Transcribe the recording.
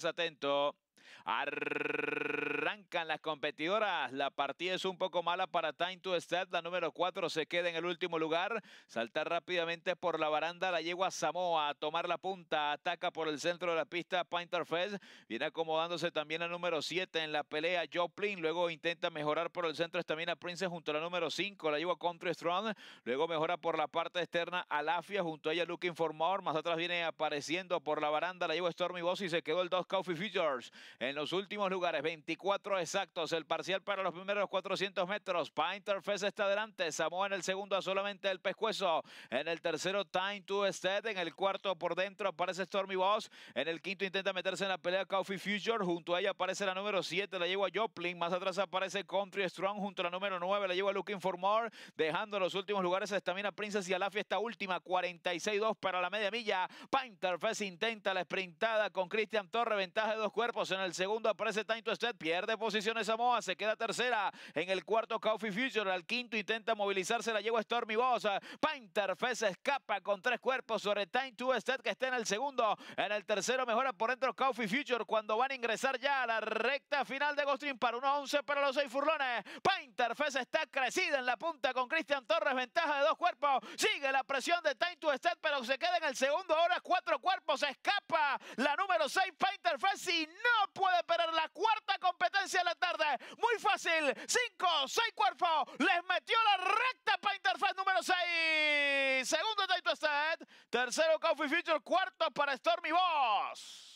pues atento. Arrancan las competidoras. La partida es un poco mala para Time to Step. La número 4 se queda en el último lugar. salta rápidamente por la baranda. La yegua Samoa a tomar la punta. Ataca por el centro de la pista Painter Viene acomodándose también a número 7 en la pelea Joplin. Luego intenta mejorar por el centro también a Prince junto a la número 5. La yegua Country Strong. Luego mejora por la parte externa a Lafia, junto a ella Looking for More. Más atrás viene apareciendo por la baranda la yegua Stormy Boss y se quedó el 2 Coffee Features en los últimos lugares, 24 exactos. El parcial para los primeros 400 metros. Painterface está adelante. Samoa en el segundo a solamente el pescuezo. En el tercero, Time to Stead. En el cuarto, por dentro, aparece Stormy Boss. En el quinto, intenta meterse en la pelea Coffee Future. Junto a ella aparece la número 7, la lleva Joplin. Más atrás aparece Country Strong. Junto a la número 9, la lleva Looking for More. Dejando los últimos lugares a Estamina Princess y Alafi. Esta última, 46-2 para la media milla. Painterface intenta la sprintada con Christian Torre. Ventaja de dos cuerpos en el el segundo aparece Time to Step, pierde posiciones Samoa, se queda tercera. En el cuarto, Coffee Future. Al quinto intenta movilizarse, la lleva Stormy Boss. Ah, Painter escapa con tres cuerpos sobre Time to Step que está en el segundo. En el tercero mejora por dentro Coffee Future cuando van a ingresar ya a la recta final de Gostring para 1-11 para los seis furlones. Painter está crecida en la punta con Cristian Torres, ventaja de dos cuerpos. Sigue la presión de Time to Step, pero se queda en el segundo. Ahora cuatro cuerpos, escapa la número 6 la tarde. Muy fácil. 5, 6 cuerpo, Les metió la recta para interfaz número 6. Segundo Taito Set. Tercero Coffee Future. Cuarto para Stormy Boss.